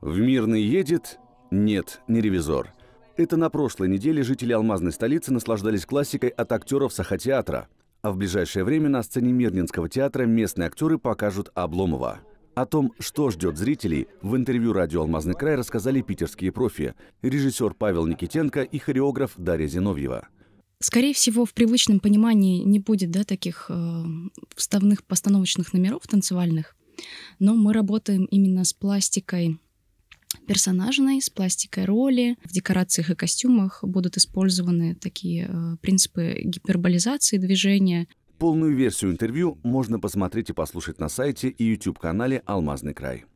В Мирный едет? Нет, не ревизор. Это на прошлой неделе жители алмазной столицы наслаждались классикой от актеров Сахатеатра. А в ближайшее время на сцене Мирнинского театра местные актеры покажут Обломова. О том, что ждет зрителей, в интервью радио «Алмазный край» рассказали питерские профи – режиссер Павел Никитенко и хореограф Дарья Зиновьева. Скорее всего, в привычном понимании не будет да, таких э, вставных постановочных номеров танцевальных, но мы работаем именно с пластикой персонажной, с пластикой роли. В декорациях и костюмах будут использованы такие э, принципы гиперболизации движения. Полную версию интервью можно посмотреть и послушать на сайте и YouTube-канале «Алмазный край».